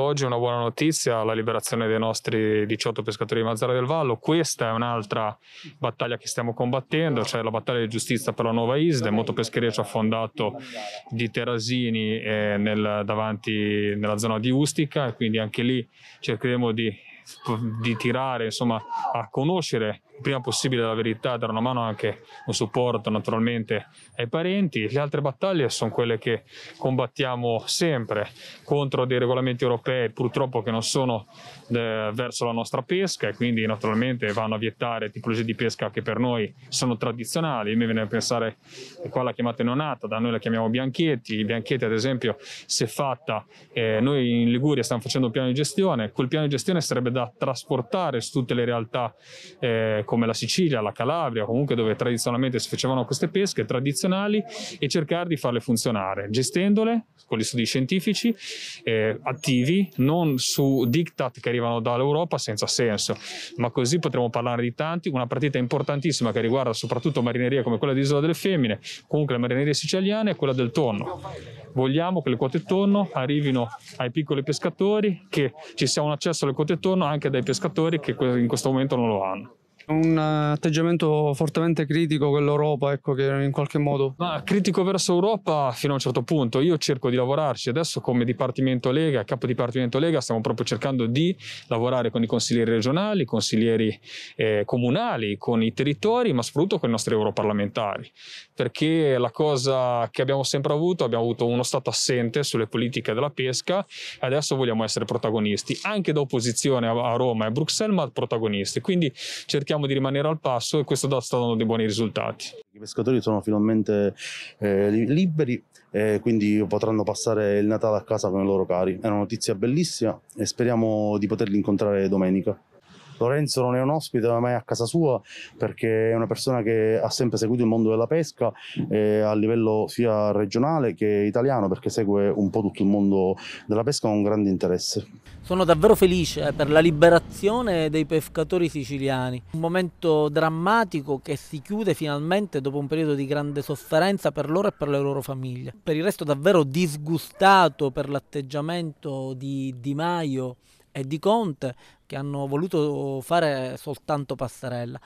Oggi una buona notizia, la liberazione dei nostri 18 pescatori di Mazzara del Vallo. Questa è un'altra battaglia che stiamo combattendo, cioè la battaglia di giustizia per la nuova ISDE. Moto Pescheria ci ha fondato di Terasini eh, nel, davanti nella zona di Ustica quindi anche lì cercheremo di, di tirare insomma, a conoscere prima possibile la verità, dare una mano anche un supporto naturalmente ai parenti. Le altre battaglie sono quelle che combattiamo sempre contro dei regolamenti europei purtroppo che non sono eh, verso la nostra pesca e quindi naturalmente vanno a vietare tipologie di pesca che per noi sono tradizionali. Mi viene a pensare eh, qua la chiamata neonata, da noi la chiamiamo bianchetti. I bianchetti ad esempio se fatta, eh, noi in Liguria stiamo facendo un piano di gestione, quel piano di gestione sarebbe da trasportare su tutte le realtà eh, come la Sicilia, la Calabria, comunque dove tradizionalmente si facevano queste pesche tradizionali e cercare di farle funzionare, gestendole con gli studi scientifici eh, attivi, non su diktat che arrivano dall'Europa senza senso, ma così potremo parlare di tanti, una partita importantissima che riguarda soprattutto marinerie come quella di Isola delle Femmine, comunque le marinerie siciliane, è quella del tonno. Vogliamo che le quote tonno arrivino ai piccoli pescatori, che ci sia un accesso alle quote tonno anche dai pescatori che in questo momento non lo hanno. Un eh, atteggiamento fortemente critico con l'Europa, ecco, che in qualche modo... Ma critico verso Europa fino a un certo punto. Io cerco di lavorarci. Adesso come Dipartimento Lega, capo Dipartimento Lega, stiamo proprio cercando di lavorare con i consiglieri regionali, i consiglieri eh, comunali, con i territori, ma soprattutto con i nostri europarlamentari. Perché la cosa che abbiamo sempre avuto, abbiamo avuto uno Stato assente sulle politiche della pesca, adesso vogliamo essere protagonisti, anche da opposizione a Roma e a Bruxelles, ma protagonisti. Quindi cerchiamo cerchiamo di rimanere al passo e questo sta dando dei buoni risultati. I pescatori sono finalmente eh, liberi e quindi potranno passare il Natale a casa con i loro cari. È una notizia bellissima e speriamo di poterli incontrare domenica. Lorenzo non è un ospite ma è a casa sua perché è una persona che ha sempre seguito il mondo della pesca eh, a livello sia regionale che italiano perché segue un po' tutto il mondo della pesca con grande interesse. Sono davvero felice eh, per la liberazione dei pescatori siciliani, un momento drammatico che si chiude finalmente dopo un periodo di grande sofferenza per loro e per le loro famiglie. Per il resto davvero disgustato per l'atteggiamento di Di Maio e di Conte che hanno voluto fare soltanto passerella.